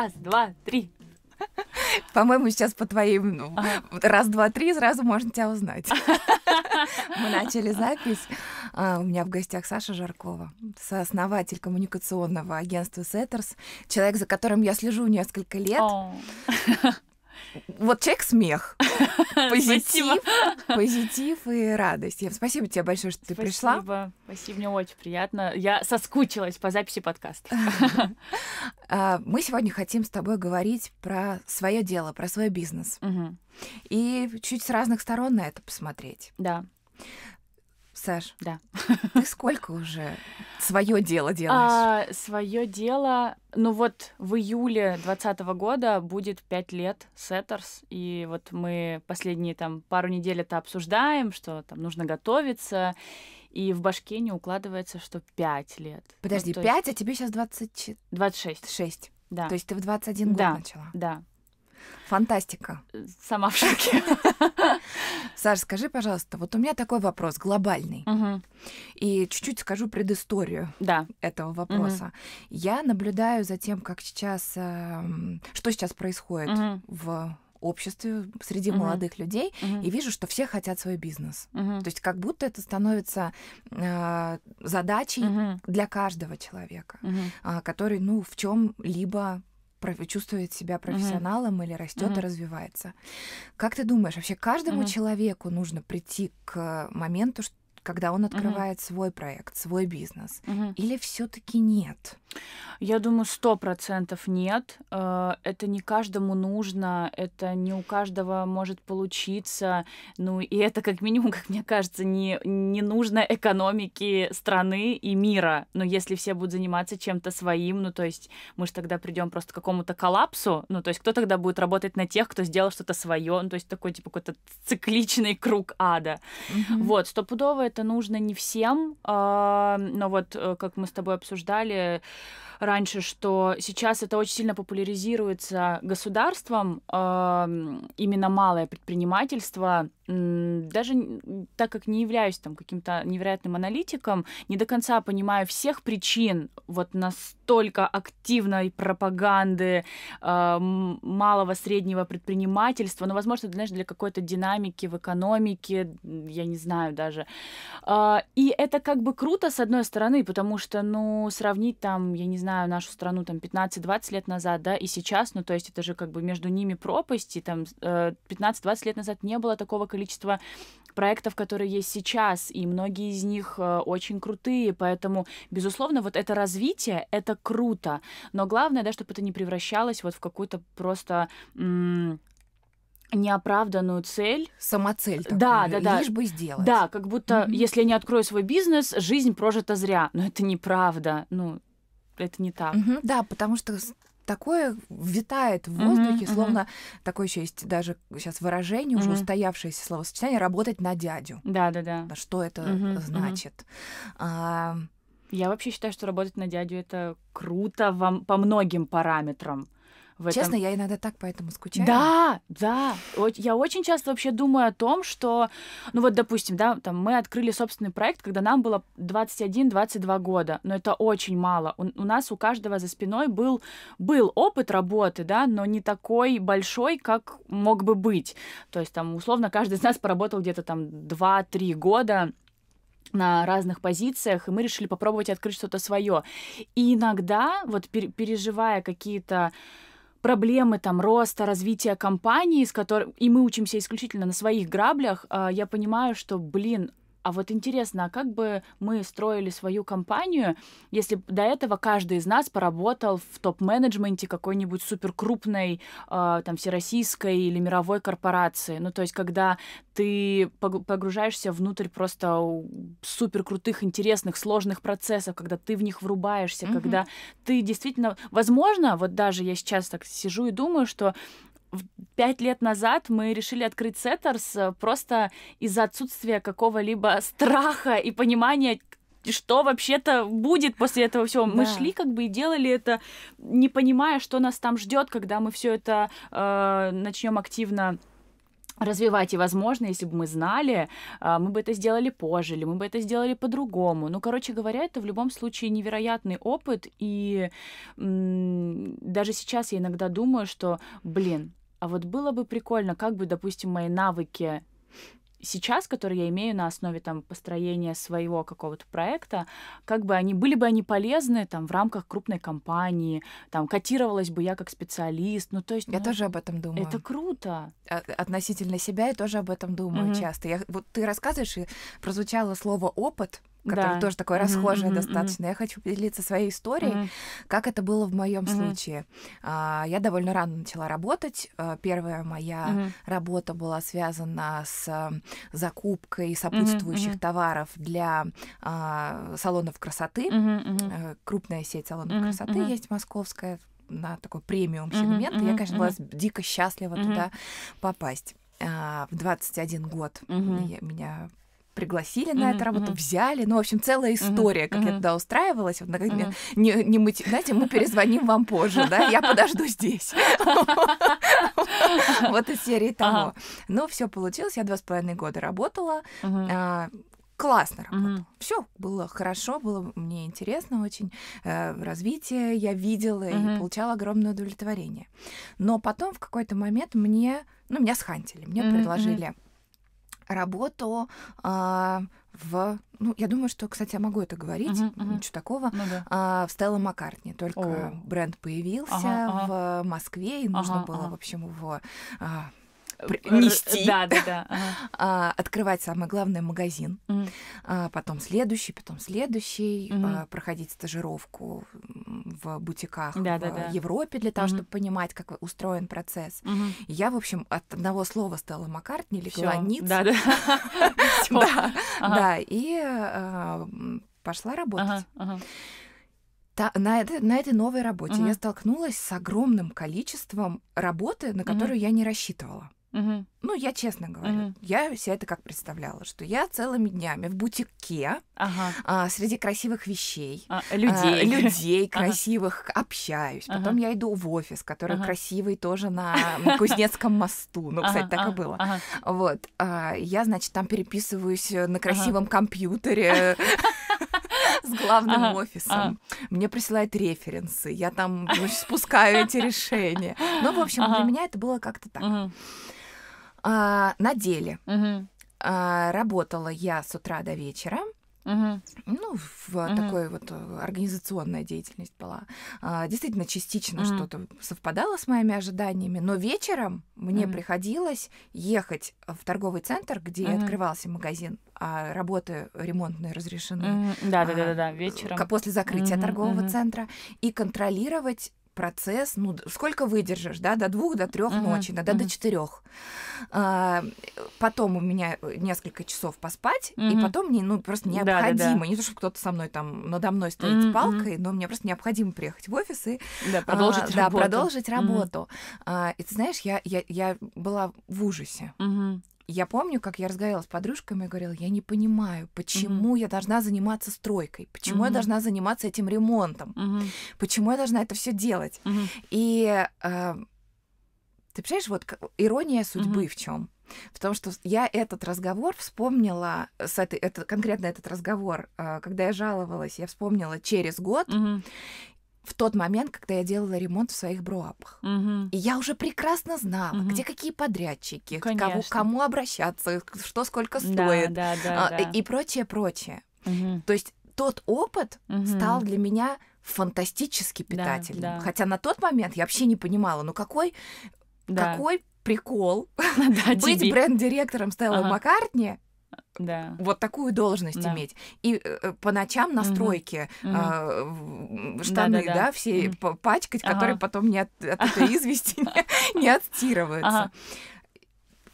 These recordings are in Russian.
Раз, два, три. По-моему, сейчас по твоим, ну, раз, два, три, сразу можно тебя узнать. Мы начали запись. А, у меня в гостях Саша Жаркова, сооснователь коммуникационного агентства Setters, человек, за которым я слежу несколько лет. Вот человек смех. Позитив, позитив и радость. Ев, спасибо тебе большое, что ты спасибо. пришла. Спасибо. Спасибо, мне очень приятно. Я соскучилась по записи подкаста. А, мы сегодня хотим с тобой говорить про свое дело, про свой бизнес. Угу. И чуть с разных сторон на это посмотреть. Да. Саш, да. Ты сколько уже свое дело а, делаешь? А, свое дело, ну вот в июле 2020 года будет пять лет Сеттерс, и вот мы последние там пару недель это обсуждаем, что там нужно готовиться, и в башке не укладывается, что пять лет. Подожди, ну, есть... а тебе сейчас 24? 26. 6. Да. То есть ты в 21 да, год начала? Да, Фантастика. Сама в шоке. Саша, скажи, пожалуйста, вот у меня такой вопрос глобальный. Угу. И чуть-чуть скажу предысторию да. этого вопроса. Угу. Я наблюдаю за тем, как сейчас, э, что сейчас происходит угу. в обществе, среди uh молодых людей, uh и вижу, что все хотят свой бизнес. uh То есть как будто это становится э, задачей uh для каждого человека, uh э, который, ну, в чем либо чувствует себя профессионалом угу. или растет угу. и развивается. Как ты думаешь, вообще каждому угу. человеку нужно прийти к моменту, что когда он открывает угу. свой проект, свой бизнес? Угу. Или все-таки нет? Я думаю, сто процентов нет. Э, это не каждому нужно, это не у каждого может получиться. Ну и это как минимум, как мне кажется, не, не нужно экономике страны и мира. Но если все будут заниматься чем-то своим, ну то есть мы же тогда придем просто к какому-то коллапсу. Ну то есть кто тогда будет работать на тех, кто сделал что-то свое? Ну то есть такой типа какой-то цикличный круг ада. Угу. Вот, стопудово это это нужно не всем, а, но вот э, как мы с тобой обсуждали раньше, что сейчас это очень сильно популяризируется государством, а, именно малое предпринимательство, даже так как не являюсь там каким-то невероятным аналитиком, не до конца понимаю всех причин вот нас только активной пропаганды э, малого среднего предпринимательства, но, возможно, знаешь, для какой-то динамики в экономике, я не знаю даже. Э, и это как бы круто, с одной стороны, потому что, ну, сравнить там, я не знаю, нашу страну там 15-20 лет назад, да, и сейчас, ну, то есть это же как бы между ними пропасти, там, э, 15-20 лет назад не было такого количества проектов, которые есть сейчас, и многие из них э, очень крутые, поэтому, безусловно, вот это развитие, это круто. Но главное, да, чтобы это не превращалось вот в какую-то просто м- неоправданную цель. Самоцель такую, да, да, да. лишь бы сделать. Да, как будто mm-hmm. если я не открою свой бизнес, жизнь прожита зря. Но это неправда. Ну, это не так. Mm-hmm. Да, потому что такое витает в воздухе, mm-hmm, словно mm-hmm. такое еще есть даже сейчас выражение, mm-hmm. уже устоявшееся словосочетание, работать на дядю. Да, да, да. Что это mm-hmm, значит? Mm-hmm. Я вообще считаю, что работать на дядю это круто вам по многим параметрам. В Честно, я иногда так поэтому скучаю. Да, да. Я очень часто вообще думаю о том, что, ну вот, допустим, да, там мы открыли собственный проект, когда нам было 21-22 года, но это очень мало. У, у нас у каждого за спиной был, был опыт работы, да, но не такой большой, как мог бы быть. То есть там, условно, каждый из нас поработал где-то там 2-3 года на разных позициях, и мы решили попробовать открыть что-то свое. И иногда, вот пер переживая какие-то проблемы там роста, развития компании, с которой и мы учимся исключительно на своих граблях, а, я понимаю, что, блин, а вот интересно, а как бы мы строили свою компанию, если до этого каждый из нас поработал в топ-менеджменте какой-нибудь суперкрупной, э, там, всероссийской или мировой корпорации? Ну, то есть, когда ты погружаешься внутрь просто суперкрутых, интересных, сложных процессов, когда ты в них врубаешься, mm-hmm. когда ты действительно... Возможно, вот даже я сейчас так сижу и думаю, что пять лет назад мы решили открыть Сеттерс э, просто из-за отсутствия какого-либо страха и понимания, что вообще-то будет после этого всего. Да. Мы шли как бы и делали это, не понимая, что нас там ждет, когда мы все это э, начнем активно развивать. И, возможно, если бы мы знали, э, мы бы это сделали позже, или мы бы это сделали по-другому. Ну, короче говоря, это в любом случае невероятный опыт, и даже сейчас я иногда думаю, что, блин, а вот было бы прикольно, как бы, допустим, мои навыки сейчас, которые я имею на основе там построения своего какого-то проекта, как бы они были бы они полезны там в рамках крупной компании, там котировалась бы я как специалист, ну то есть я ну, тоже об этом думаю. Это круто. А, относительно себя я тоже об этом думаю mm-hmm. часто. Я вот ты рассказываешь и прозвучало слово опыт, которое да. тоже такое mm расхожее mm-hmm, достаточно. Mm-hmm. Я хочу поделиться своей историей, mm-hmm. как это было в моем mm-hmm. случае. А, я довольно рано начала работать. А, первая моя mm-hmm. работа была связана с а, закупкой сопутствующих mm-hmm. товаров для а, салонов красоты. Mm-hmm, mm-hmm. Крупная сеть салонов mm-hmm, красоты mm-hmm. есть московская на такой премиум сегмент. Mm-hmm, mm-hmm, я, конечно, mm-hmm. была дико счастлива mm-hmm. туда попасть. А, в 21 год mm-hmm. я, меня пригласили на эту работу, взяли. Ну, в общем, целая история, как я туда устраивалась. Вот, Например, не, не мыть, знаете, мы перезвоним вам позже, да, я подожду здесь. Вот из серии того. Но все получилось, я два с половиной года работала а, классно работал. Mm-hmm. Все было хорошо, было мне интересно очень. Э, развитие я видела mm-hmm. и получала огромное удовлетворение. Но потом в какой-то момент мне, ну, меня схантили, мне mm-hmm. предложили работу а, в, ну, я думаю, что, кстати, я могу это говорить, uh-huh, uh-huh. ничего такого, ну, да. а, в Стелла Маккартни. Только oh. бренд появился uh-huh, uh-huh. в Москве, и нужно uh-huh, было, uh-huh. в общем, его а, Э, нести. Да, да, да. Ага. А, открывать самый главный магазин, mm. потом следующий, потом следующий, mm проходить стажировку в бутиках да, в да, да. Европе для того, mm чтобы понимать, как устроен процесс. mm Я, в общем, от одного слова стала Маккартни легла ниц. Да, да. Да, и пошла работать. на, этой новой работе я столкнулась с огромным количеством работы, на которую я не рассчитывала. Угу. Ну, я честно говорю, угу. я себе это как представляла, что я целыми днями в бутике ага. а, среди красивых вещей, а, людей, а, людей красивых ага. общаюсь. Потом ага. я иду в офис, который ага. красивый тоже на Кузнецком мосту. Ну, кстати, ага. так и было. Ага. Вот. А, я, значит, там переписываюсь э, на красивом ага. компьютере с главным ага, офисом. Ага. Мне присылают референсы, я там ну, спускаю эти решения. Ну, в общем, ага. для меня это было как-то так. Угу. А, на деле. Угу. А, работала я с утра до вечера. Угу. Ну, в угу. такой вот э, организационная деятельность была. А, действительно, частично угу. что-то совпадало с моими ожиданиями, но вечером мне угу. приходилось ехать в торговый центр, где угу. открывался магазин, а работы ремонтные разрешены. Да, да, а, да, да, да, вечером. После закрытия угу. торгового угу. центра и контролировать процесс, ну, сколько выдержишь, да, до двух, до трех uh-huh, ночи, иногда uh-huh. до четырех. А, потом у меня э, несколько часов поспать, uh-huh. и потом мне, ну, просто необходимо, да, да, да. не то, чтобы кто-то со мной там надо мной стоит uh-huh. с палкой, но мне просто необходимо приехать в офис и... Да, а, продолжить а, работу. Да, продолжить работу. Uh-huh. А, и ты знаешь, я, я, я была в ужасе. Uh-huh. Я помню, как я разговаривала с подружками и говорила, я не понимаю, почему mm-hmm. я должна заниматься стройкой, почему mm-hmm. я должна заниматься этим ремонтом, mm-hmm. почему я должна это все делать. Mm-hmm. И э, ты понимаешь, вот ирония судьбы mm-hmm. в чем? В том, что я этот разговор вспомнила, с этой, это, конкретно этот разговор, а, когда я жаловалась, я вспомнила через год, угу в тот момент, когда я делала ремонт в своих броапах. Угу. И я уже прекрасно знала, угу. где какие подрядчики, к кого, кому обращаться, что сколько стоит да, да, да, а, да. и прочее, прочее. Угу. То есть тот опыт угу. стал для меня фантастически питательным. Да, да. Хотя на тот момент я вообще не понимала, ну какой, да. какой прикол да, быть бренд-директором Стелла ага. Маккартни да. вот такую должность да. иметь. И э, э по ночам на стройке угу. э, штаны, да, да, да. да все угу. пачкать, ага. которые потом не от, от этой извести не отстирываются.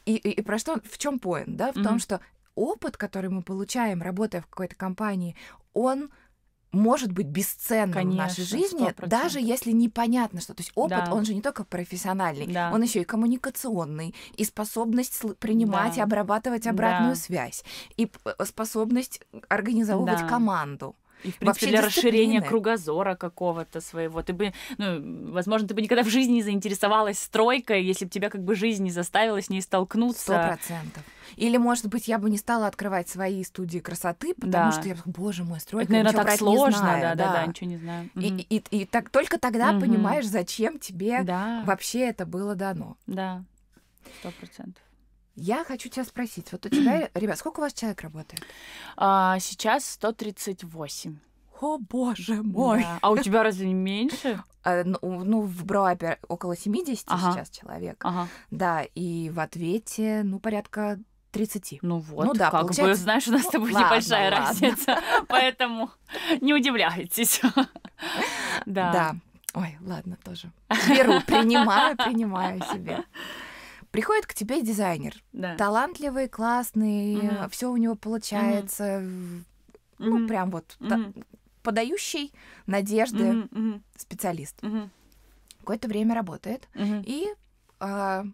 И, про что, в чем поинт, да, в том, что опыт, который мы получаем, работая в какой-то компании, он может быть бесценным Конечно, в нашей жизни, 100%. даже если непонятно что. То есть опыт, да. он же не только профессиональный, да. он еще и коммуникационный, и способность принимать да. и обрабатывать обратную да. связь, и э, способность организовывать да. команду. И, в принципе, для расширения кругозора какого-то своего. Ты бы, ну, возможно, ты бы никогда в жизни не заинтересовалась стройкой, если бы тебя как бы жизнь не заставила с ней столкнуться. Сто процентов. Или, может быть, я бы не стала открывать свои студии красоты, потому да. что я боже мой, стройка, Это, наверное, ничего так сложно, не знаю, да, да, да, да, ничего не знаю. И, и, и, и так только тогда угу. понимаешь, зачем тебе да. вообще это было дано. Да, сто процентов. Я хочу тебя спросить, вот у тебя, ребят, сколько у вас человек работает? А, сейчас 138. О, боже мой! Да. А у тебя разве не меньше? А, ну, ну, в Броапе около 70 ага. сейчас человек. Ага. Да, и в ответе, ну, порядка 30. Ну вот, ну, да, как получается... бы, знаешь, у нас ну, с тобой ладно, небольшая ладно. разница, поэтому не удивляйтесь. Да. Да. Ой, ладно, тоже. Беру, принимаю, принимаю себе. Приходит к тебе дизайнер, да. талантливый, классный, Mm -hmm. все у него получается, Mm -hmm. ну прям вот Mm -hmm. подающий надежды угу. специалист. Угу. Какое-то время работает угу. и а,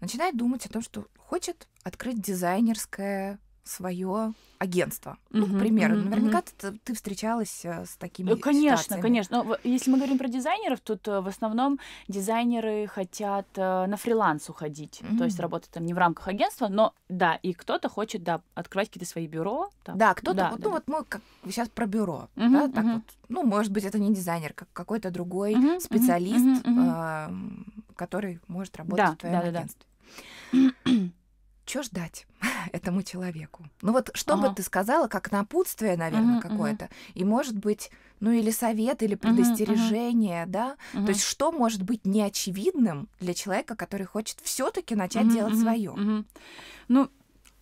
начинает думать о том, что хочет открыть дизайнерское свое агентство. Mm-hmm, к примеру, mm наверняка mm Ты, ты встречалась э, с такими Ну, конечно, ситуациями. конечно. Но если мы говорим про дизайнеров, тут э, в основном дизайнеры хотят на фриланс уходить, mm то есть работать там не в рамках агентства, но да, и кто-то хочет, да, открывать какие-то свои бюро. Там. Да, кто-то, да, вот, да, ну да. вот мы как, сейчас про бюро, mm да, так mm вот. Ну, может быть, это не дизайнер, как какой-то другой mm специалист, mm-hmm, Э, который может работать да, в твоем да, агентстве. Да, да. Чего ждать? этому человеку. Ну вот что ага. бы а. ты сказала, как напутствие, наверное, угу, какое-то, угу. и может быть, ну или совет, или предостережение, угу, да? Угу. То есть что может быть неочевидным для человека, который хочет все-таки начать угу, делать угу, свое? Угу. Ну,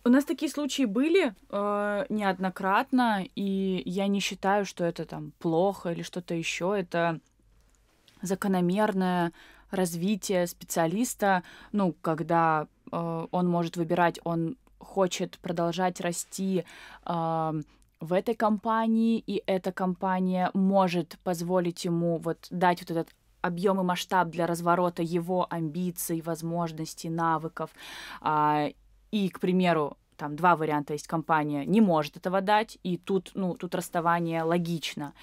у нас такие случаи были э, неоднократно, и я не считаю, что это там плохо или что-то еще. Это закономерное развитие специалиста, ну, когда э, он может выбирать, он хочет продолжать расти э, в этой компании, и эта компания может позволить ему вот дать вот этот объем и масштаб для разворота его амбиций, возможностей, навыков. Э, и, к примеру, там два варианта есть. Компания не может этого дать, и тут, ну, тут расставание логично.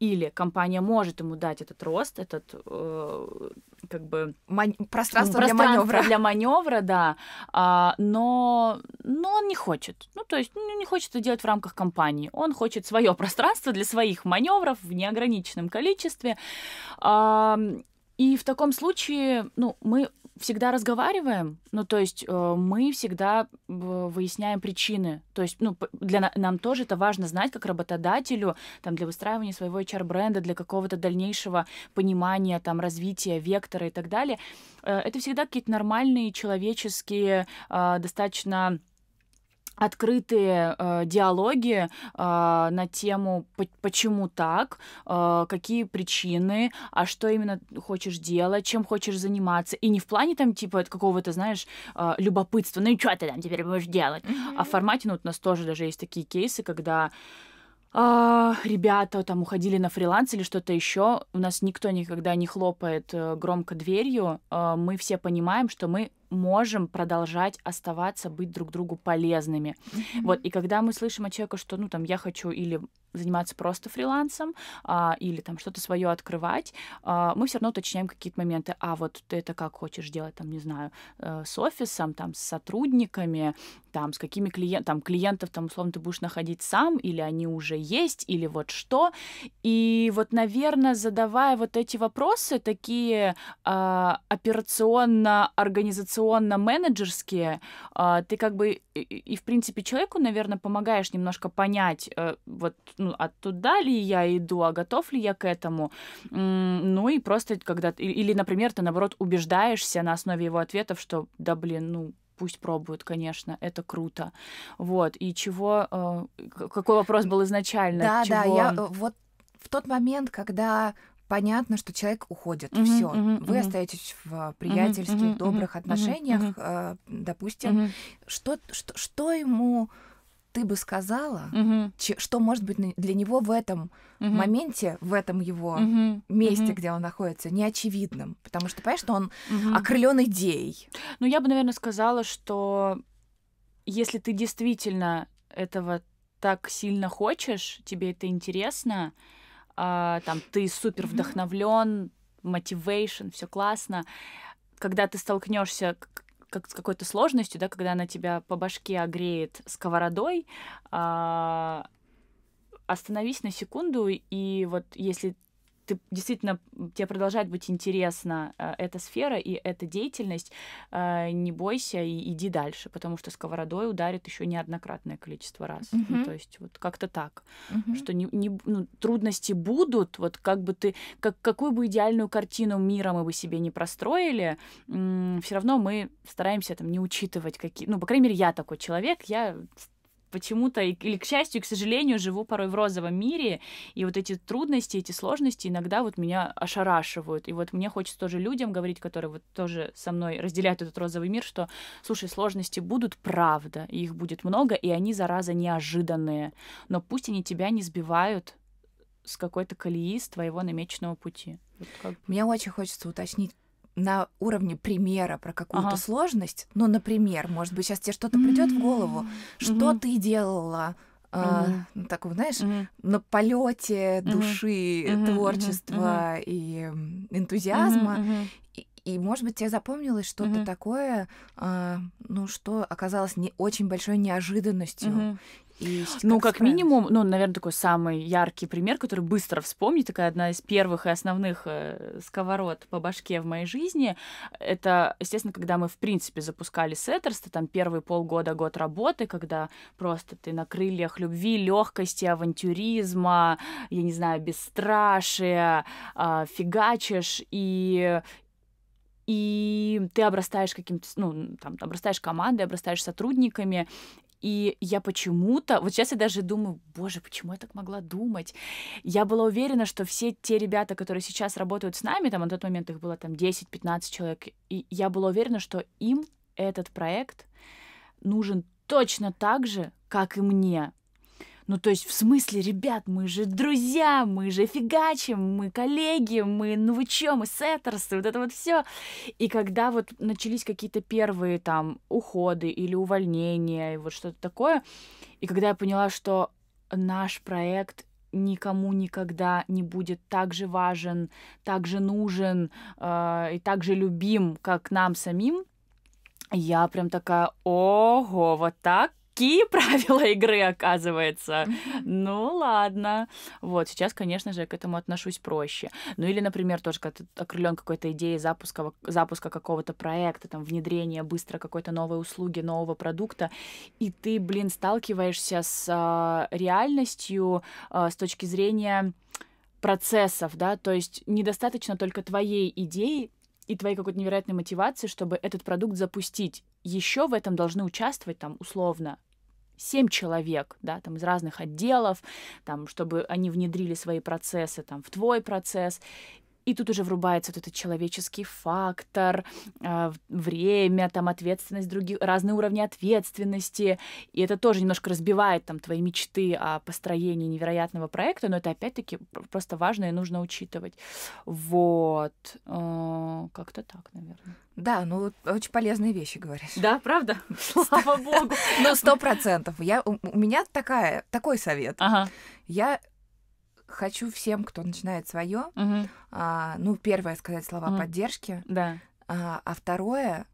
Или компания может ему дать этот рост, этот э, как бы Ман... пространство, ну, пространство для маневра. Для маневра, да. А, но, но он не хочет. Ну, то есть ну, не хочет это делать в рамках компании. Он хочет свое пространство для своих маневров в неограниченном количестве. А, и в таком случае, ну, мы всегда разговариваем, ну, то есть э, мы всегда э, выясняем причины. То есть, ну, для на нам тоже это важно знать как работодателю, там, для выстраивания своего HR-бренда, для какого-то дальнейшего понимания, там, развития вектора и так далее. Э, это всегда какие-то нормальные человеческие, э, достаточно открытые э, диалоги э, на тему почему так, э, какие причины, а что именно хочешь делать, чем хочешь заниматься. И не в плане там типа какого-то, знаешь, э, любопытства, ну и что ты там теперь будешь делать, mm-hmm. а в формате, ну вот у нас тоже даже есть такие кейсы, когда а, ребята там уходили на фриланс или что-то еще, у нас никто никогда не хлопает э, громко дверью, мы все понимаем, что мы можем продолжать оставаться, быть друг другу полезными. Вот, и когда мы слышим от человека, что, ну, там, я хочу или заниматься просто фрилансом, а, или там что-то свое открывать, а, мы все равно уточняем какие-то моменты. А вот ты это как хочешь делать, там, не знаю, э, с офисом, там, с сотрудниками, там, с какими клиентами, там, клиентов, там, условно, ты будешь находить сам, или они уже есть, или вот что. И вот, наверное, задавая вот эти вопросы, такие а, операционно-организационные, коммуникационно-менеджерские, а, ты как бы и, и, в принципе, человеку, наверное, помогаешь немножко понять, э, вот ну, оттуда ли я иду, а готов ли я к этому. Ну и просто когда... Или, например, ты, наоборот, убеждаешься на основе его ответов, что, да, блин, ну, пусть пробуют, конечно, это круто. Вот, и чего... Э, какой вопрос был изначально? Да, чего... да, я э, вот в тот момент, когда понятно, что человек уходит, mm-hmm, все, mm-hmm, вы mm-hmm. остаетесь в э, приятельских, mm-hmm, добрых mm-hmm, отношениях, mm-hmm. Э, допустим, mm-hmm. что, что, что ему ты бы сказала, угу. че, что может быть для него в этом угу. моменте, в этом его угу. месте, угу. где он находится, неочевидным? Потому что, понимаешь, что он угу. окрылен идеей. Ну, я бы, наверное, сказала, что если ты действительно этого так сильно хочешь, тебе это интересно, а, там ты супер вдохновлен, мотивейшн, все классно. Когда ты столкнешься как с какой-то сложностью, да, когда она тебя по башке огреет сковородой, а, остановись на секунду, и вот если ты действительно, тебе продолжает быть интересна э, эта сфера и эта деятельность, э, не бойся и иди дальше, потому что сковородой ударит еще неоднократное количество раз. Угу. Ну, то есть вот как-то так, угу. что не, не, ну, трудности будут, вот как бы ты, как, какую бы идеальную картину мира мы бы себе не простроили, все равно мы стараемся там не учитывать какие, ну, по крайней мере, я такой человек, я почему-то, или к счастью, и к сожалению, живу порой в розовом мире, и вот эти трудности, эти сложности иногда вот меня ошарашивают. И вот мне хочется тоже людям говорить, которые вот тоже со мной разделяют этот розовый мир, что, слушай, сложности будут, правда, и их будет много, и они, зараза, неожиданные. Но пусть они тебя не сбивают с какой-то колеи, с твоего намеченного пути. Вот как... Мне очень хочется уточнить на уровне примера про какую-то ага. сложность. Ну, например, может быть, сейчас тебе что-то придет в голову, что ты делала. Uh-huh. Э, такого, знаешь, на полете души, творчества и энтузиазма. И, может быть, тебе запомнилось что-то mm-hmm. такое, а, ну, что оказалось не очень большой неожиданностью. Mm-hmm. И как ну, как справились? минимум, ну, наверное, такой самый яркий пример, который быстро вспомнить, такая одна из первых и основных э, сковород по башке в моей жизни, это, естественно, когда мы, в принципе, запускали сеттерс, там первые полгода, год работы, когда просто ты на крыльях любви, легкости, авантюризма, я не знаю, бесстрашия, э, фигачишь, и и ты обрастаешь каким-то, ну, там, обрастаешь командой, обрастаешь сотрудниками, и я почему-то, вот сейчас я даже думаю, боже, почему я так могла думать? Я была уверена, что все те ребята, которые сейчас работают с нами, там на тот момент их было там 10-15 человек, и я была уверена, что им этот проект нужен точно так же, как и мне. Ну, то есть, в смысле, ребят, мы же друзья, мы же фигачим, мы коллеги, мы, ну вы чё, мы сеттерсы, вот это вот все. И когда вот начались какие-то первые там уходы или увольнения, и вот что-то такое, и когда я поняла, что наш проект никому никогда не будет так же важен, так же нужен э, и так же любим, как нам самим, я прям такая, ого, вот так? такие правила игры, оказывается. Ну, ладно. Вот, сейчас, конечно же, я к этому отношусь проще. Ну, или, например, тоже когда ты окрылен какой-то идеей запуска, запуска какого-то проекта, там, внедрения быстро какой-то новой услуги, нового продукта, и ты, блин, сталкиваешься с а, реальностью а, с точки зрения процессов, да, то есть недостаточно только твоей идеи и твоей какой-то невероятной мотивации, чтобы этот продукт запустить. Еще в этом должны участвовать там условно 7 человек, да, там из разных отделов, там, чтобы они внедрили свои процессы там, в твой процесс. И тут уже врубается вот этот человеческий фактор, а, время, там ответственность, другие, разные уровни ответственности. И это тоже немножко разбивает там твои мечты о построении невероятного проекта, но это опять-таки просто важно и нужно учитывать. Вот. А, как-то так, наверное. Да, ну очень полезные вещи говоришь. Да, правда? Слава богу. Ну, сто процентов. Я, у меня такая, такой совет. Ага. Я хочу всем, кто начинает свое, угу. а, ну, первое сказать слова угу. поддержки, да. а, а второе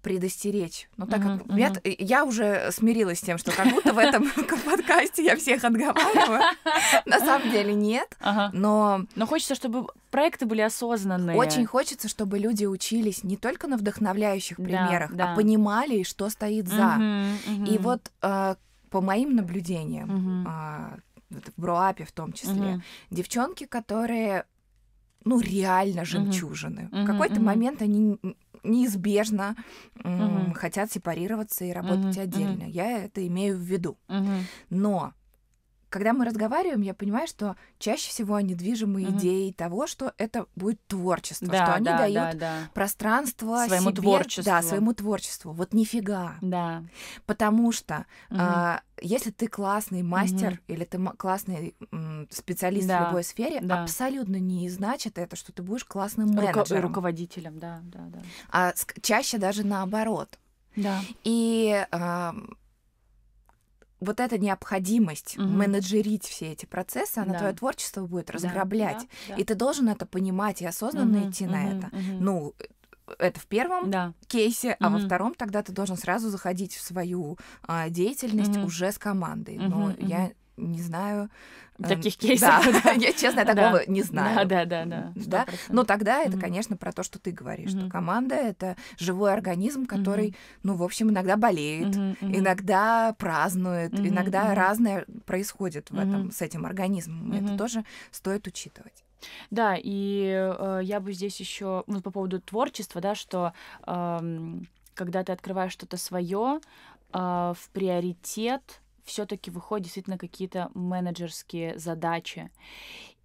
предостеречь. Но ну, так как uh-huh, я, uh-huh. я уже смирилась с тем, что как будто в этом подкасте я всех отговариваю. На самом деле нет. Но... Но хочется, чтобы проекты были осознанные. Очень хочется, чтобы люди учились не только на вдохновляющих примерах, а понимали, что стоит за. И вот а, по моим наблюдениям, вот в броапе в том числе, mm-hmm. девчонки, которые ну реально жемчужины. Mm-hmm. В какой-то mm-hmm. момент они неизбежно mm-hmm. хотят сепарироваться и работать mm-hmm. отдельно. Mm-hmm. Я это имею в виду. Mm-hmm. Но когда мы разговариваем, я понимаю, что чаще всего они движимы угу. идеей того, что это будет творчество, да, что они да, дают да, да. пространство своему себе, творчеству. Да, своему творчеству. Вот нифига. Да. Потому что угу. а, если ты классный мастер угу. или ты классный м, специалист да. в любой сфере, да. абсолютно не значит это, что ты будешь классным менеджером. Руко- руководителем, да, да, да. А чаще даже наоборот. Да. И э, вот эта необходимость угу. менеджерить все эти процессы, она да. твое творчество будет разграблять. Да, да, да. И ты должен это понимать и осознанно угу, идти угу, на это. Угу. Ну, это в первом да. кейсе, mm-hmm. а во втором тогда ты должен сразу заходить в свою а, деятельность mm уже с командой. mm Но mm я не знаю. Эм, Таких кейсов. Да, да. Я, честно, такого да. не знаю. Да, да, да. да. 100%. Но тогда это, конечно, про то, что ты говоришь, mm-hmm. что команда — это живой организм, который, mm-hmm. ну, в общем, иногда болеет, mm-hmm. иногда празднует, mm-hmm. иногда mm-hmm. разное происходит в этом, mm-hmm. с этим организмом. Mm-hmm. Это тоже стоит учитывать. Да, и э, я бы здесь еще ну, по поводу творчества, да, что э, когда ты открываешь что-то свое, э, в приоритет все-таки выходят действительно какие-то менеджерские задачи.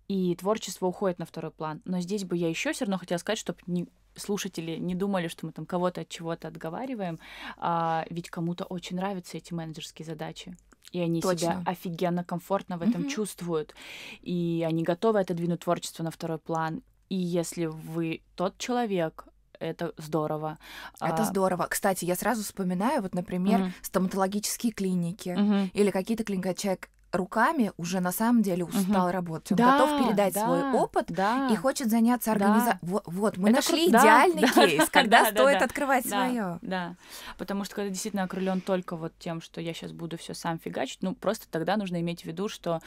И творчество уходит на второй план. Но здесь бы я еще все равно хотела сказать, чтобы не, слушатели не думали, что мы там кого-то от чего-то отговариваем, а, ведь кому-то очень нравятся эти менеджерские задачи. И они Точно. себя офигенно комфортно в этом mm чувствуют. И они готовы отодвинуть творчество на второй план. И если вы тот человек, это здорово. Это а, здорово. Кстати, я сразу вспоминаю, вот, например, mm-hmm. стоматологические клиники mm-hmm. или какие-то клиника человек руками уже на самом деле устал угу. работать. Он да, готов передать да, свой опыт да, и хочет заняться организацией. Да. Вот, вот, мы это нашли кру... идеальный да, кейс, да, когда да, стоит да, открывать да, свое. Да, потому что когда действительно окрылен только вот тем, что я сейчас буду все сам фигачить, ну просто тогда нужно иметь в виду, что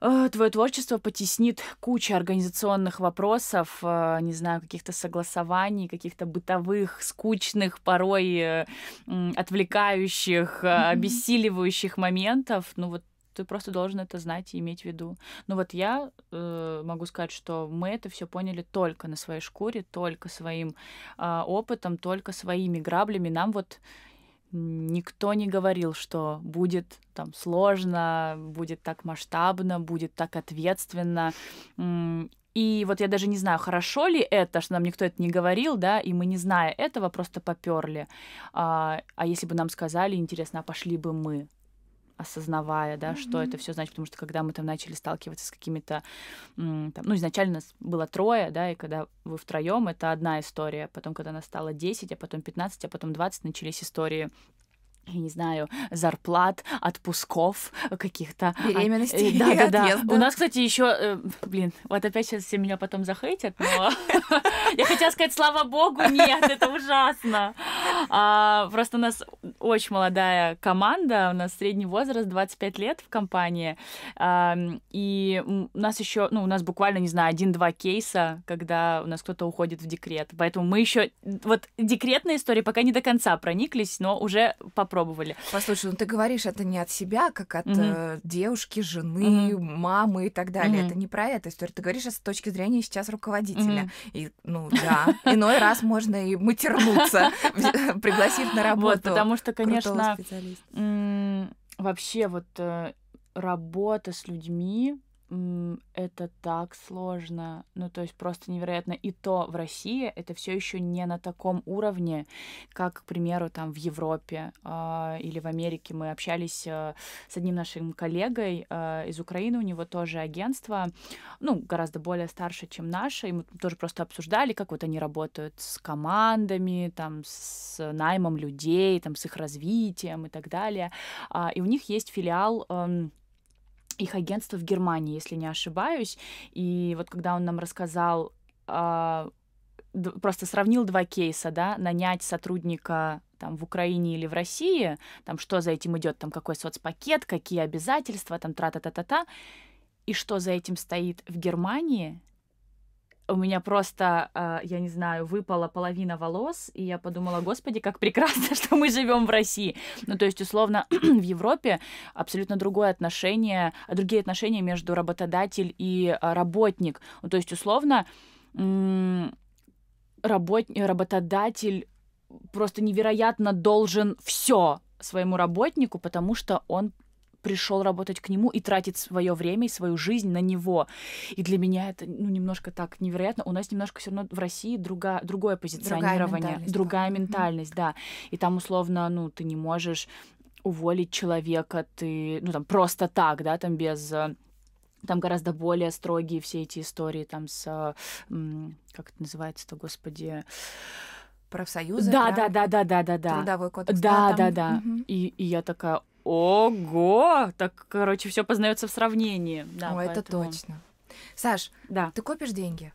а, твое творчество потеснит куча организационных вопросов, а, не знаю, каких-то согласований, каких-то бытовых, скучных, порой э, отвлекающих, mm обессиливающих моментов. Ну вот ты просто должен это знать и иметь в виду. Ну вот я э, могу сказать, что мы это все поняли только на своей шкуре, только своим э, опытом, только своими граблями. Нам вот Никто не говорил, что будет там сложно, будет так масштабно, будет так ответственно. И вот я даже не знаю, хорошо ли это, что нам никто это не говорил, да, и мы, не зная этого, просто поперли. А, а если бы нам сказали, интересно, а пошли бы мы? осознавая, да, mm-hmm. что это все значит, потому что когда мы там начали сталкиваться с какими-то, там, ну, изначально нас было трое, да, и когда вы втроем, это одна история, потом, когда нас стало 10, а потом 15, а потом 20, начались истории я не знаю, зарплат, отпусков э, каких-то. А, Беременностей. Э, От... Да, да, да. У нас, кстати, еще, э, блин, вот опять сейчас все меня потом захейтят, но я хотела сказать, слава богу, нет, это ужасно. А, просто у нас очень молодая команда, у нас средний возраст 25 лет в компании, и у нас еще, ну, у нас буквально, не знаю, один-два кейса, когда у нас кто-то уходит в декрет, поэтому мы еще, вот декретные истории пока не до конца прониклись, но уже попробуем пробовали. Послушай, ну ты говоришь это не от себя, а как от угу. э, девушки, жены, угу. мамы и так далее. Угу. Это не про это история. Ты говоришь это а с точки зрения сейчас руководителя. Угу. И, ну да, иной раз можно и матернуться, пригласив на работу. потому что, конечно, вообще вот э, работа с людьми это так сложно. Ну, то есть просто невероятно. И то в России это все еще не на таком уровне, как, к примеру, там в Европе э, или в Америке. Мы общались э, с одним нашим коллегой э, из Украины, у него тоже агентство, ну, гораздо более старше, чем наше, и мы тоже просто обсуждали, как вот они работают с командами, там, с наймом людей, там, с их развитием и так далее. Э, и у них есть филиал... Э, их агентство в Германии, если не ошибаюсь. И вот когда он нам рассказал, а, просто сравнил два кейса, да, нанять сотрудника там в Украине или в России, там что за этим идет, там какой соцпакет, какие обязательства, там тра-та-та-та-та, и что за этим стоит в Германии, у меня просто, а, я не знаю, выпала половина волос, и я подумала, господи, как прекрасно, что мы живем в России. Ну, то есть, условно, в Европе абсолютно другое отношение, а, другие отношения между работодатель и а, работник. Ну, то есть, условно, работ... работодатель просто невероятно должен все своему работнику, потому что он пришел работать к нему и тратить свое время и свою жизнь на него. И для меня это ну, немножко так невероятно. У нас немножко все равно в России друга, другое позиционирование, другая ментальность, другая да. ментальность, да. И там условно, ну, ты не можешь уволить человека, ты, ну, там, просто так, да, там без э, там гораздо более строгие все эти истории там с э, как это называется-то, господи, профсоюзы. Да, да, да, да, да, да, да. Трудовой кодекс. Да, да, да. да. Угу. И, и я такая, Ого! Так, короче, все познается в сравнении. Да, О, поэтому... это точно. Саш, да. ты копишь деньги?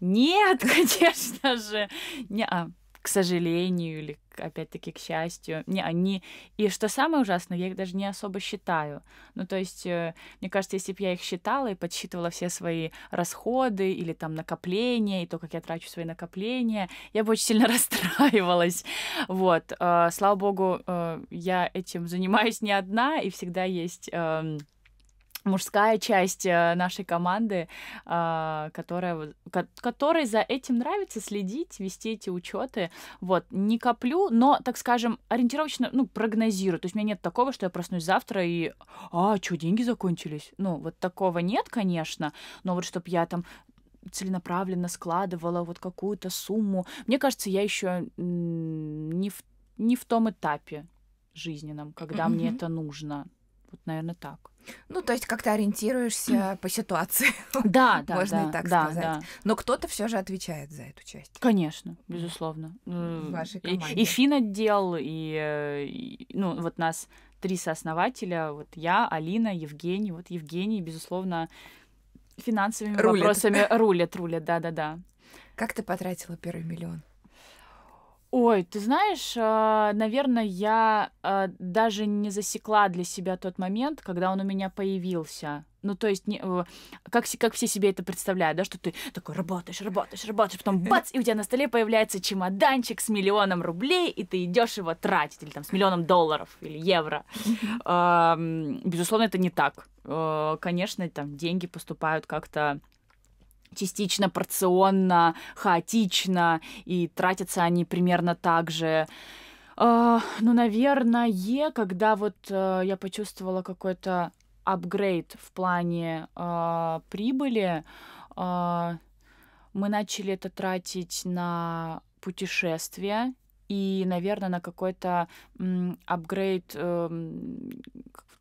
Нет, конечно же. Не -а к сожалению или опять-таки к счастью. Не, они... И что самое ужасное, я их даже не особо считаю. Ну, то есть, э, мне кажется, если бы я их считала и подсчитывала все свои расходы или там накопления, и то, как я трачу свои накопления, я бы очень сильно расстраивалась. Вот. Э, слава богу, э, я этим занимаюсь не одна, и всегда есть эм, мужская часть э, нашей команды, а, которая, которой за этим нравится следить, вести эти учеты. Вот, не коплю, но, так скажем, ориентировочно, ну, прогнозирую. То есть у меня нет такого, что я проснусь завтра и, а, что, деньги закончились? Ну, вот такого нет, конечно, но вот чтобы я там целенаправленно складывала вот какую-то сумму. Мне кажется, я еще не в, не в том этапе жизненном, когда mm-hmm. мне это нужно. Вот, наверное, так. Ну, то есть как-то ориентируешься по ситуации. Да, да, Можно да, и так да, сказать. Да. Но кто-то все же отвечает за эту часть. Конечно, безусловно. Э, В вашей команде. И, и Фин отдел, и, и ну, вот нас три сооснователя, вот я, Алина, Евгений. Вот Евгений, безусловно, финансовыми рулит. вопросами рулит, рулит, да-да-да. Как ты потратила первый миллион? Ой, ты знаешь, а, наверное, я а, даже не засекла для себя тот момент, когда он у меня появился. Ну, то есть, не, как, как все себе это представляют, да, что ты такой работаешь, работаешь, работаешь, потом бац, и у тебя на столе появляется чемоданчик с миллионом рублей, и ты идешь его тратить, или там с миллионом долларов, или евро. Безусловно, это не так. Э, конечно, там деньги поступают как-то частично порционно, хаотично, и тратятся они примерно так же. Uh, ну, наверное, когда вот uh, я почувствовала какой-то апгрейд в плане uh, прибыли, uh, мы начали это тратить на путешествия и, наверное, на какой-то апгрейд эм,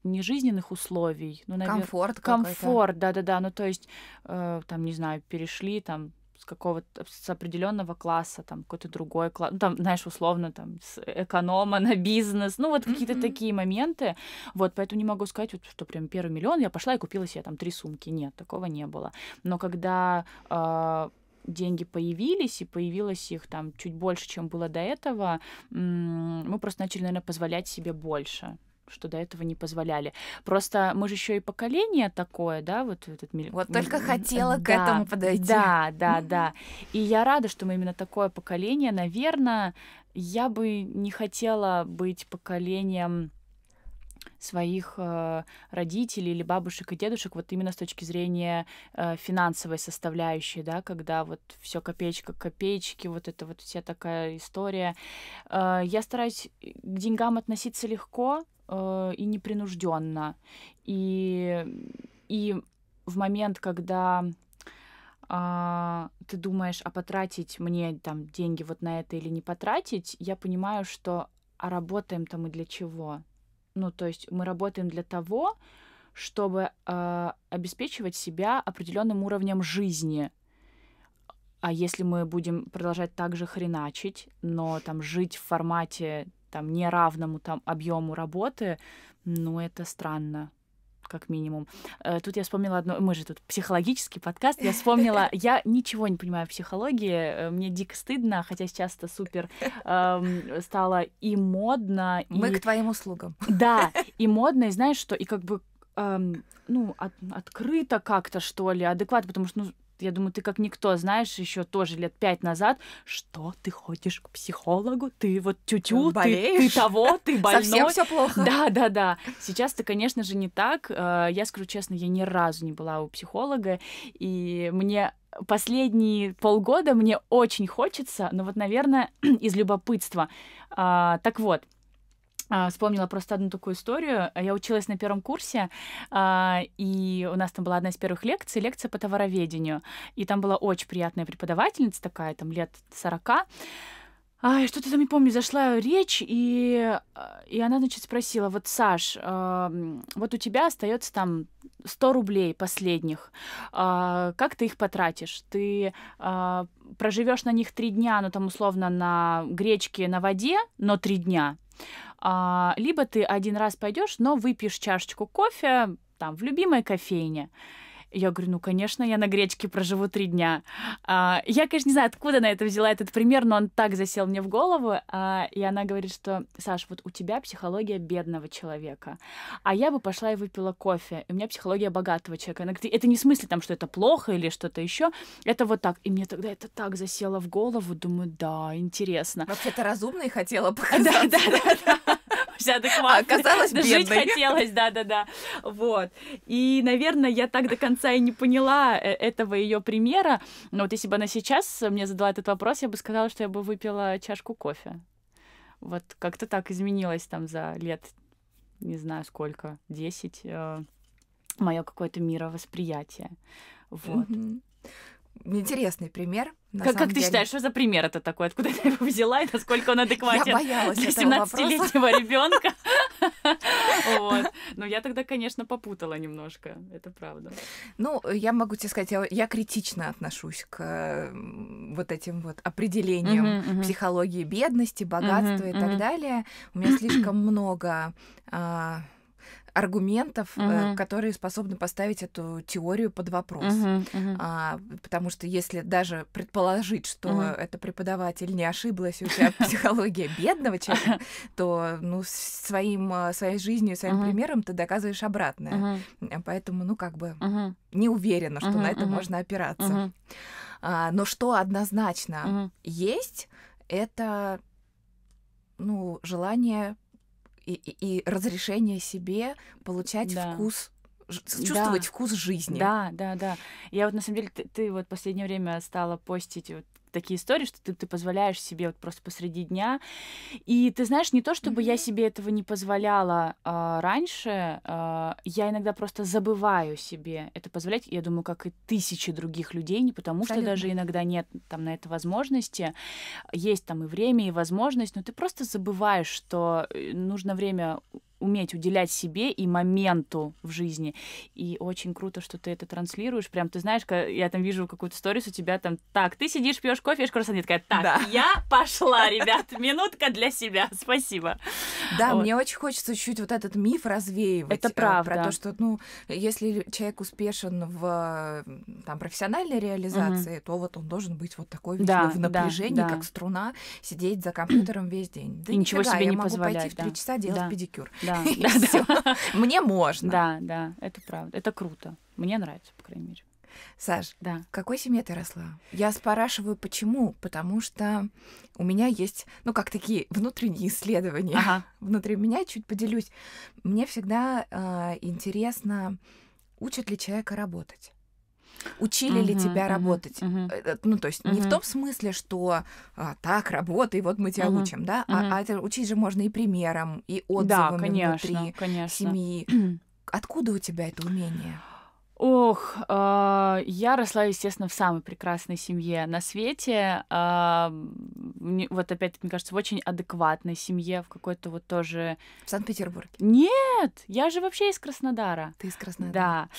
не жизненных условий, ну, наверное, комфорт, комфорт, да, да, да, ну то есть э, там не знаю перешли там с какого-то с определенного класса, там какой-то другой класс, ну, там, знаешь, условно, там, с эконома на бизнес, ну, вот какие-то mm-hmm. такие моменты, вот, поэтому не могу сказать, вот, что прям первый миллион я пошла и купила себе там три сумки, нет, такого не было, но когда э, деньги появились, и появилось их там чуть больше, чем было до этого, мы просто начали, наверное, позволять себе больше, что до этого не позволяли. Просто мы же еще и поколение такое, да, вот этот милли... Вот только хотела к этому подойти. Да, да, да. И я рада, что мы именно такое поколение. Наверное, я бы не хотела быть поколением своих э, родителей или бабушек и дедушек вот именно с точки зрения э, финансовой составляющей, да, когда вот все копеечка копеечки, вот это вот вся такая история. Э, я стараюсь к деньгам относиться легко и непринужденно. И, и в момент, когда а, ты думаешь, а потратить мне там деньги вот на это или не потратить, я понимаю, что а работаем-то мы для чего? Ну, то есть мы работаем для того, чтобы э, обеспечивать себя определенным уровнем жизни. А если мы будем продолжать так же хреначить, но там жить в формате там неравному там объему работы, ну это странно как минимум. Э, тут я вспомнила одно... Мы же тут психологический подкаст. Я вспомнила... Я ничего не понимаю в психологии. Э, мне дико стыдно, хотя сейчас это супер эм, стало и модно. И... Мы к твоим услугам. Да, и модно, и знаешь что? И как бы эм, ну, от, открыто как-то, что ли, адекватно, потому что, ну, я думаю, ты как никто знаешь еще тоже лет пять назад, что ты ходишь к психологу, ты вот тю-тю, ты, ты, того, ты больной. Совсем все плохо. Да, да, да. Сейчас ты, конечно же, не так. Э, я скажу честно, я ни разу не была у психолога, и мне последние полгода мне очень хочется, но вот, наверное, из любопытства. А, так вот, а, вспомнила просто одну такую историю. Я училась на первом курсе, а, и у нас там была одна из первых лекций, лекция по товароведению. И там была очень приятная преподавательница такая, там лет 40. Что-то там, не помню, зашла речь, и, а, и она, значит, спросила, вот, Саш, вот у тебя остается там 100 рублей последних, как ты их потратишь? Ты проживешь на них три дня, ну, там, условно, на гречке, на воде, но три дня, а, либо ты один раз пойдешь, но выпьешь чашечку кофе там в любимой кофейне. Я говорю, ну, конечно, я на гречке проживу три дня. А, я, конечно, не знаю, откуда она это взяла, этот пример, но он так засел мне в голову. А, и она говорит, что, Саш, вот у тебя психология бедного человека, а я бы пошла и выпила кофе, и у меня психология богатого человека. Она говорит, это не в смысле там, что это плохо или что-то еще, это вот так. И мне тогда это так засело в голову, думаю, да, интересно. Вообще-то разумно и хотела показать. Да, да, да, да вся адекватная. А оказалась бедной. Жить хотелось, да-да-да. Вот. И, наверное, я так до конца и не поняла э, этого ее примера. Но вот если бы она сейчас мне задала этот вопрос, я бы сказала, что я бы выпила чашку кофе. Вот как-то так изменилось там за лет, не знаю сколько, 10, э, мое какое-то мировосприятие. Вот. Mm-hmm интересный пример. как, как ты деле. считаешь, что за пример это такой? Откуда ты его взяла и насколько он адекватен я боялась для 17-летнего ребенка? Но я тогда, конечно, попутала немножко, это правда. Ну, я могу тебе сказать, я, критично отношусь к вот этим вот определениям психологии бедности, богатства и так далее. У меня слишком много а, аргументов, угу. которые способны поставить эту теорию под вопрос. Угу, угу. А, потому что если даже предположить, что угу. эта преподаватель не ошиблась, у тебя психология бедного человека, то ну, своим, э, своей жизнью, своим угу. примером ты доказываешь обратное. Угу. Поэтому, ну, как бы угу. не уверена, что угу, на это угу. можно опираться. Угу. А, но что однозначно угу. есть, это ну, желание и, и, разрешение себе получать да. вкус чувствовать да. вкус жизни. Да, да, да. Я вот на самом деле ты, ты вот последнее время стала постить вот такие истории, что ты, ты позволяешь себе вот просто посреди дня. И ты знаешь, не то чтобы mm-hmm. я себе этого не позволяла а, раньше, а, я иногда просто забываю себе это позволять. Я думаю, как и тысячи других людей, не потому Абсолютно. что даже иногда нет там на это возможности. Есть там и время, и возможность, но ты просто забываешь, что э, нужно время уметь уделять себе и моменту в жизни. И очень круто, что ты это транслируешь. Прям, ты знаешь, я там вижу какую-то сторис у тебя там, так, ты сидишь, пьешь кофе, ешь круассан. такая, так, да. я пошла, ребят, минутка для себя, спасибо. Да, вот. мне очень хочется чуть-чуть вот этот миф развеивать. Это э, правда. Про то, что, ну, если человек успешен в там, профессиональной реализации, угу. то вот он должен быть вот такой да, в напряжении, да, да. как струна, сидеть за компьютером весь день. Да и ничего себе я не могу позволять, пойти в три да. часа делать да. педикюр да, да. Мне можно. Да, да, это правда. Это круто. Мне нравится, по крайней мере. Саш, да. в какой семье ты росла? Я спрашиваю, почему? Потому что у меня есть, ну, как такие внутренние исследования. Ага. Внутри меня чуть поделюсь. Мне всегда э, интересно, учат ли человека работать. Учили угу, ли тебя угу, работать? Угу. Ну, то есть угу. не в том смысле, что а, так, работай, вот мы тебя угу, учим, да? Угу. А, а это учить же можно и примером, и отзывами да, конечно, внутри конечно. семьи. Откуда у тебя это умение? Ох, э, я росла, естественно, в самой прекрасной семье на свете. Э, вот опять, мне кажется, в очень адекватной семье, в какой-то вот тоже... В Санкт-Петербурге? Нет, я же вообще из Краснодара. Ты из Краснодара?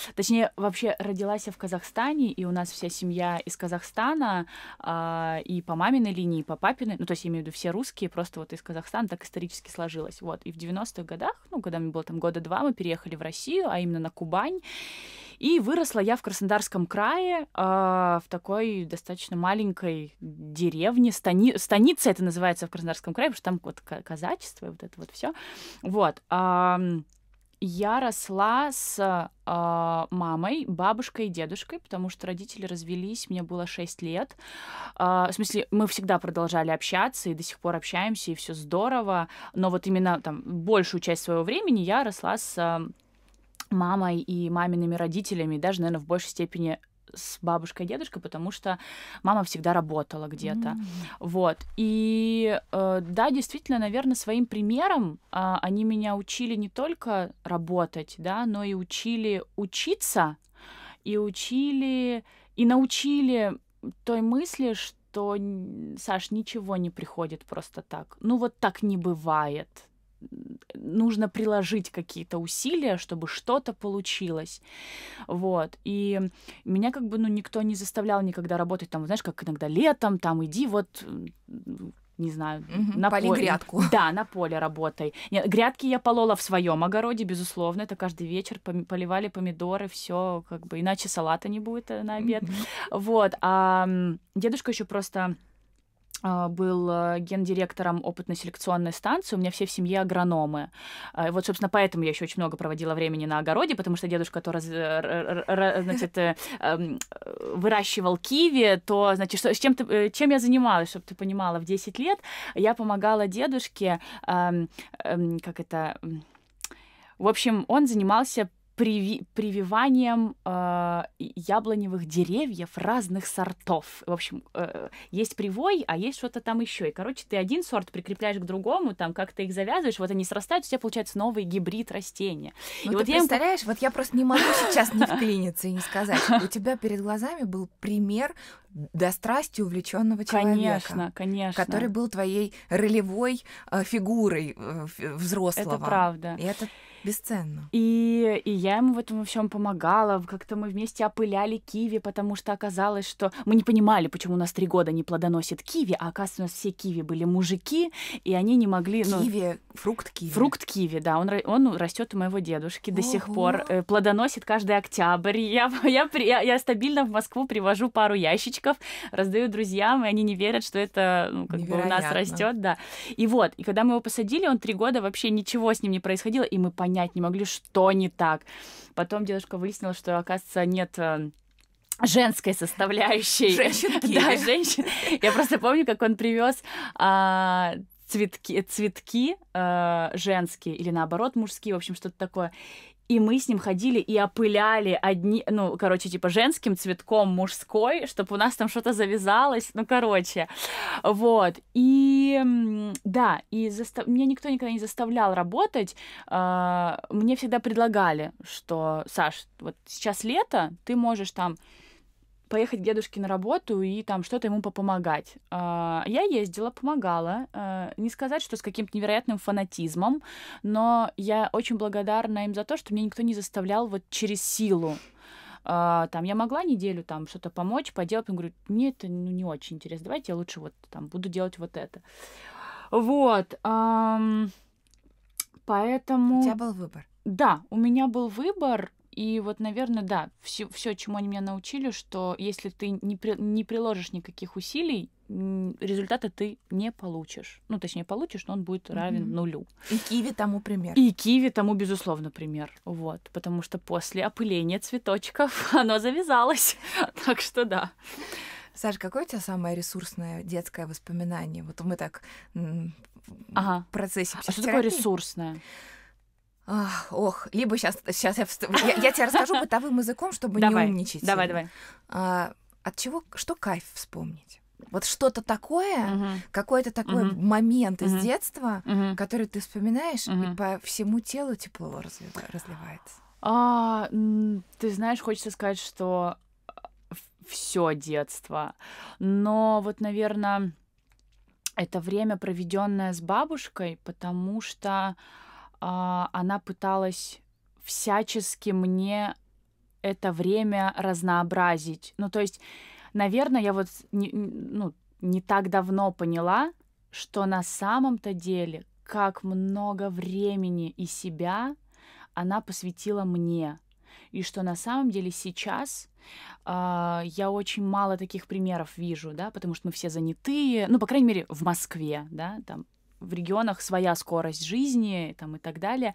Да. Точнее, вообще родилась я в Казахстане, и у нас вся семья из Казахстана, э, и по маминой линии, и по папиной, ну, то есть я имею в виду все русские, просто вот из Казахстана так исторически сложилось. Вот, и в 90-х годах, ну, когда мне было там года два, мы переехали в Россию, а именно на Кубань, и выросла я в Краснодарском крае, э, в такой достаточно маленькой деревне, стани... станица это называется в Краснодарском крае, потому что там вот казачество, вот это вот все. Вот. Э, я росла с э, мамой, бабушкой и дедушкой, потому что родители развелись, мне было 6 лет. Э, в смысле, мы всегда продолжали общаться и до сих пор общаемся, и все здорово. Но вот именно там большую часть своего времени я росла с э, мамой и мамиными родителями, даже, наверное, в большей степени с бабушкой и дедушкой, потому что мама всегда работала где-то. Mm. Вот. И э, да, действительно, наверное, своим примером э, они меня учили не только работать, да, но и учили учиться, и учили, и научили той мысли, что, Саш, ничего не приходит просто так. Ну вот так не бывает нужно приложить какие-то усилия, чтобы что-то получилось. Вот. И меня как бы, ну, никто не заставлял никогда работать там, знаешь, как иногда летом, там, иди вот не знаю, угу, на поле. грядку. Да, на поле работай. Нет, грядки я полола в своем огороде, безусловно, это каждый вечер поливали помидоры, все, как бы, иначе салата не будет э, на обед. Угу. Вот. А дедушка еще просто а, был э, гендиректором опытно-селекционной станции, у меня все в семье агрономы. А, вот, собственно, поэтому я еще очень много проводила времени на огороде, потому что дедушка то раз, э, значит, э, эм, выращивал киви, то, значит, что, с чем, ты, чем я занималась, чтобы ты понимала, в 10 лет я помогала дедушке, эм, эм, как это, в общем, он занимался приви прививанием э, яблоневых деревьев разных сортов. В общем, э, есть привой, а есть что-то там еще. И, короче, ты один сорт прикрепляешь к другому, там как-то их завязываешь, вот они срастают, у тебя получается новый гибрид растения. Ну, и ты вот представляешь, я вот я просто не могу сейчас не вклиниться и не сказать. У тебя перед глазами был пример до страсти увлеченного человека. Конечно, конечно. Который был твоей ролевой э, фигурой э, взрослого. Это правда. И это Бесценно. И, и я ему в этом во всем помогала. Как-то мы вместе опыляли киви, потому что оказалось, что мы не понимали, почему у нас три года не плодоносит киви, а оказывается, у нас все киви были мужики, и они не могли... Ну, киви, фрукт киви. Фрукт киви, да. Он, он растет у моего дедушки Ого. до сих пор. Э, плодоносит каждый октябрь. Я, я, я, я стабильно в Москву привожу пару ящичков, раздаю друзьям, и они не верят, что это ну, как бы у нас растет, да. И вот, и когда мы его посадили, он три года вообще ничего с ним не происходило, и мы поняли, понять не могли, что не так. Потом девушка выяснила, что, оказывается, нет э, женской составляющей. Женщинки. Да, женщин. Я просто помню, как он привез а, цветки, цветки э, женские или наоборот мужские, в общем, что-то такое. И мы с ним ходили и опыляли одни, ну, короче, типа женским цветком мужской, чтобы у нас там что-то завязалось, ну, короче, вот. И да, и застав... меня никто никогда не заставлял работать, а, мне всегда предлагали, что, Саш, вот сейчас лето, ты можешь там поехать к дедушке на работу и там что-то ему попомогать. А, я ездила, помогала. А, не сказать, что с каким-то невероятным фанатизмом, но я очень благодарна им за то, что меня никто не заставлял вот через силу а, там, я могла неделю там что-то помочь, поделать, он говорю, мне это ну, не очень интересно, давайте я лучше вот там буду делать вот это. Вот, поэтому... У тебя был выбор. Да, у меня был выбор, и вот, наверное, да, все, все чему они меня научили, что если ты не, при, не приложишь никаких усилий, результата ты не получишь. Ну, точнее, получишь, но он будет равен mm-hmm. нулю. И киви тому пример. И киви тому, безусловно, пример. Вот. Потому что после опыления цветочков оно завязалось. так что да. Саша, какое у тебя самое ресурсное детское воспоминание? Вот мы так ага. в процессе А что такое ресурсное? Ах, ох, либо сейчас, сейчас я, я, я тебе расскажу бытовым языком, чтобы давай, не умничать. Давай, давай. А, от чего, что кайф вспомнить? Вот что-то такое, угу. какой-то такой угу. момент угу. из детства, угу. который ты вспоминаешь, угу. и по всему телу тепло разливается. А, ты знаешь, хочется сказать, что а, все детство. Но вот, наверное, это время, проведенное с бабушкой, потому что а, она пыталась всячески мне это время разнообразить. Ну, то есть, наверное, я вот не, ну, не так давно поняла, что на самом-то деле, как много времени и себя она посвятила мне. И что на самом деле сейчас э, я очень мало таких примеров вижу, да, потому что мы все занятые, ну, по крайней мере, в Москве, да, там в регионах своя скорость жизни там, и так далее.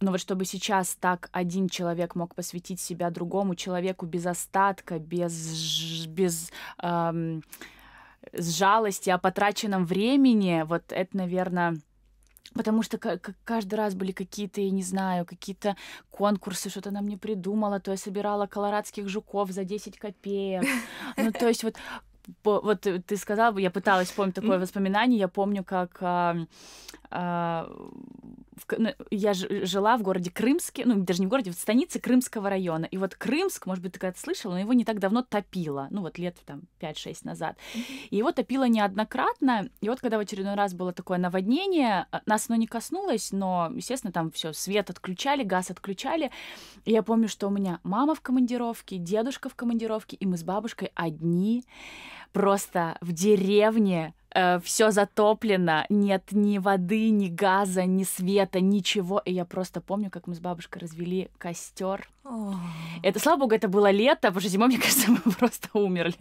Но вот чтобы сейчас так один человек мог посвятить себя другому человеку без остатка, без, без эм, с жалости о потраченном времени, вот это, наверное, Потому что каждый раз были какие-то, я не знаю, какие-то конкурсы, что-то она мне придумала, то я собирала колорадских жуков за 10 копеек. Ну, то есть вот вот ты сказала, я пыталась вспомнить такое воспоминание, я помню, как а, а, ну, я жила в городе Крымске, ну, даже не в городе, в станице Крымского района. И вот Крымск, может быть, ты когда-то слышала, но его не так давно топило, ну, вот лет там 5-6 назад. И его топило неоднократно. И вот когда в очередной раз было такое наводнение, а, нас оно не коснулось, но, естественно, там все свет отключали, газ отключали. И я помню, что у меня мама в командировке, дедушка в командировке, и мы с бабушкой одни просто в деревне Э, все затоплено, нет ни воды, ни газа, ни света, ничего. И я просто помню, как мы с бабушкой развели костер это, слава богу, это было лето, потому что зимой, мне кажется, мы просто умерли.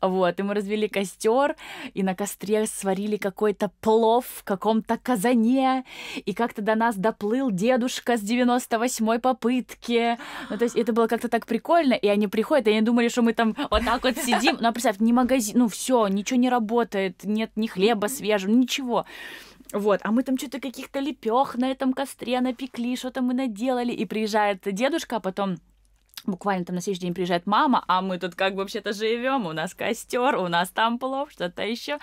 Вот, и мы развели костер, и на костре сварили какой-то плов в каком-то казане, и как-то до нас доплыл дедушка с 98-й попытки. Ну, то есть это было как-то так прикольно, и они приходят, и они думали, что мы там вот так вот сидим. Ну, а представь, не магазин, ну, все, ничего не работает, нет ни хлеба свежего, ничего. Вот, а мы там что-то каких-то лепех на этом костре напекли, что-то мы наделали. И приезжает дедушка, а потом буквально там на следующий день приезжает мама, а мы тут как бы вообще-то живем, у нас костер, у нас там плов, что-то еще.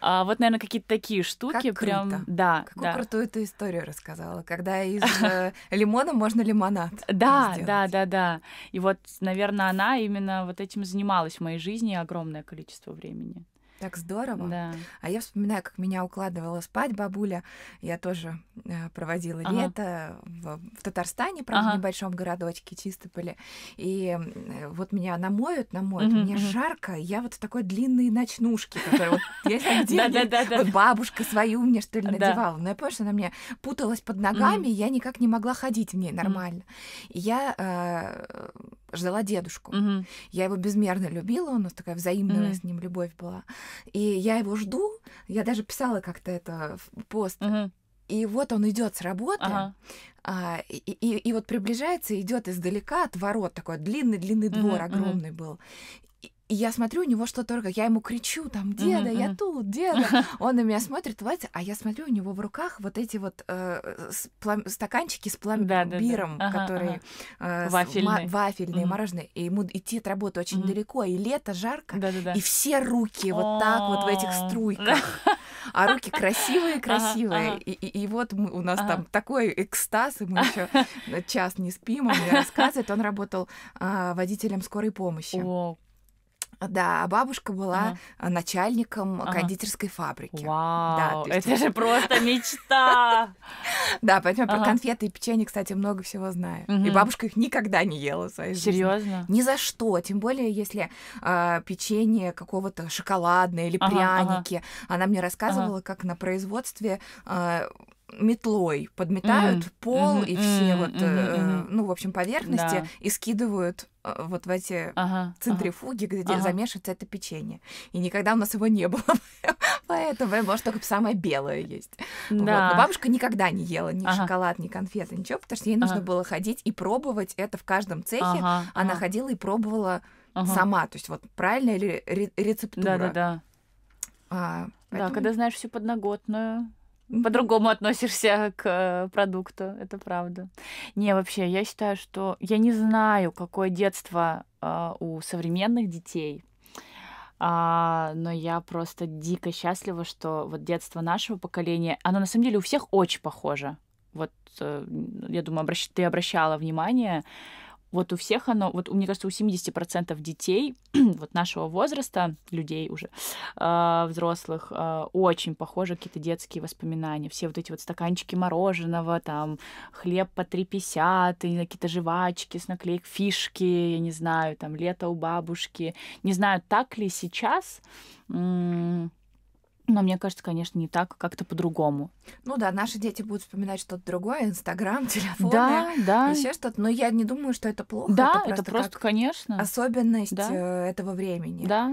А, вот, наверное, какие-то такие штуки. Как прям, круто. да. Какую да. крутую ты историю рассказала, когда из э, лимона можно лимонад. Да, да, да, да. И вот, наверное, она именно вот этим занималась в моей жизни огромное количество времени. Так здорово. Да. А я вспоминаю, как меня укладывала спать бабуля. Я тоже э, проводила ага. лето в, в Татарстане, правда, ага. в небольшом городочке Чистополе. И э, вот меня намоют, намоют, угу, мне угу. жарко. Я вот в такой длинной ночнушке, которая вот я где бабушка свою мне, что ли, надевала. Но я помню, что она мне путалась под ногами, я никак не могла ходить в ней нормально. И я э, ждала дедушку. Угу. Я его безмерно любила, у нас такая взаимная угу. с ним любовь была. И я его жду, я даже писала как-то это в пост. Угу. И вот он идет с работы, ага. а, и, и, и вот приближается, идет издалека от ворот такой длинный длинный двор угу, огромный угу. был, и я смотрю, у него что то только, я ему кричу, там, деда, я тут, деда. Он на меня смотрит, платье, а я смотрю, у него в руках вот эти вот э, стаканчики с пломбиром, да, которые... Э, вафельные. мороженые. И ему идти от работы очень далеко, и лето, жарко, и все руки вот так вот в этих струйках. А руки красивые-красивые. И, и, вот у нас там такой экстаз, и мы еще час не спим, он мне рассказывает. Он работал э, водителем скорой помощи. Да, а бабушка была ага. А, начальником ага. кондитерской фабрики. Вау, да, есть... это же просто мечта! Да, поэтому про конфеты и печенье, кстати, много всего знаю. И бабушка их никогда не ела в своей жизни. Серьезно? Ни за что, тем более, если а, печенье какого-то шоколадное или пряники. Она мне рассказывала, как на производстве метлой подметают mm-hmm. пол mm-hmm. и все mm-hmm. вот, Э, ну, в общем, поверхности да. и скидывают э, вот в эти ага, центрифуги, ага, где ага. замешивается это печенье. И никогда у нас его не было. Поэтому, э, может, только самое белое есть. Да. Вот. Но бабушка никогда не ела ни ага. шоколад, ни конфеты, ничего, потому что ей нужно ага. было ходить и пробовать это в каждом цехе. Ага, Она ага. ходила и пробовала ага. сама. То есть вот правильная ли рецептура. Да-да-да. А, поэтому... Да, когда знаешь всю подноготную по-другому относишься к э, продукту, это правда. Не, вообще, я считаю, что я не знаю, какое детство э, у современных детей, а, но я просто дико счастлива, что вот детство нашего поколения, оно на самом деле у всех очень похоже. Вот, э, я думаю, обращ... ты обращала внимание, вот у всех оно, вот мне кажется, у 70% детей вот нашего возраста, людей уже, э, взрослых, э, очень похожи какие-то детские воспоминания. Все вот эти вот стаканчики мороженого, там, хлеб по 3,50, и какие-то жвачки с наклеек, фишки, я не знаю, там, лето у бабушки. Не знаю, так ли сейчас... М- но мне кажется, конечно, не так, как-то по-другому. Ну да, наши дети будут вспоминать что-то другое, Инстаграм, телефон, да, да. еще что-то. Но я не думаю, что это плохо. Да, это просто, это просто конечно. Особенность да. Э, этого времени. Да.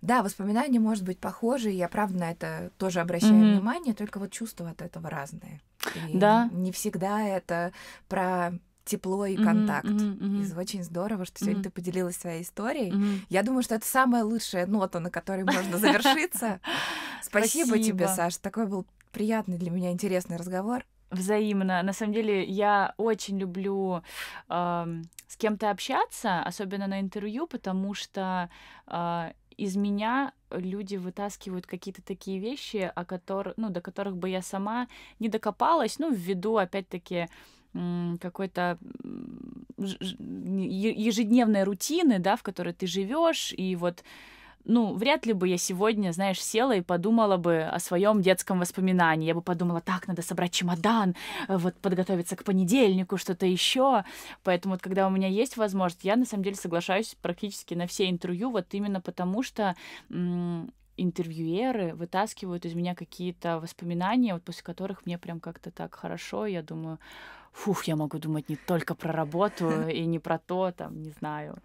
Да, воспоминания, может быть, похожи. Я правда на это тоже обращаю mm-hmm. внимание, только вот чувства от этого разные. И да. Не всегда это про тепло и контакт. Mm-hmm, mm-hmm, mm-hmm. И очень здорово, что сегодня mm-hmm. ты поделилась своей историей. Mm-hmm. Я думаю, что это самая лучшая нота, на которой можно завершиться. Спасибо тебе, Саша. Такой был приятный для меня интересный разговор. Взаимно. На самом деле, я очень люблю с кем-то общаться, особенно на интервью, потому что а, из меня люди вытаскивают какие-то такие вещи, о которых, ну, до которых бы я сама не докопалась, ну, ввиду, опять-таки, какой-то ежедневной рутины, да, в которой ты живешь, и вот ну, вряд ли бы я сегодня, знаешь, села и подумала бы о своем детском воспоминании. Я бы подумала, так, надо собрать чемодан, э, вот подготовиться к понедельнику, что-то еще. Поэтому вот когда у меня есть возможность, я на самом деле соглашаюсь практически на все интервью, вот именно потому что интервьюеры вытаскивают из меня какие-то воспоминания, вот после которых мне прям как-то так хорошо, я думаю, фух, я могу думать не только про работу и не про то, там, не знаю,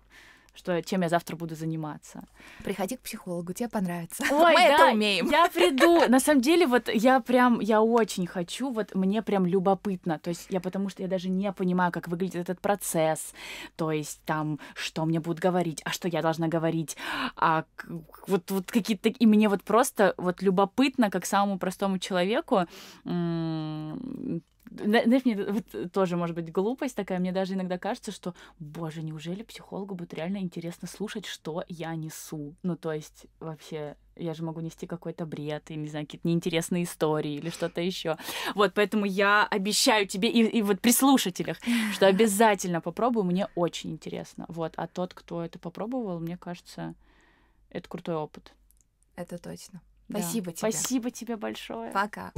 что, чем я завтра буду заниматься. Приходи к психологу, тебе понравится. Ой, Мы да, это умеем. Я приду. На самом деле, вот я прям, я очень хочу, вот мне прям любопытно. То есть я потому что я даже не понимаю, как выглядит этот процесс. То есть там, что мне будут говорить, а что я должна говорить. А вот, вот какие-то... И мне вот просто вот любопытно, как самому простому человеку, знаешь, мне вот, тоже, может быть, глупость такая. Мне даже иногда кажется, что, боже, неужели психологу будет реально интересно слушать, что я несу? Ну, то есть, вообще, я же могу нести какой-то бред, и, не знаю, какие-то неинтересные истории или что-то еще. Вот, поэтому я обещаю тебе и, и вот при слушателях, что обязательно попробую, мне очень интересно. Вот, а тот, кто это попробовал, мне кажется, это крутой опыт. Это точно. Да. Спасибо тебе. Спасибо тебе большое. Пока.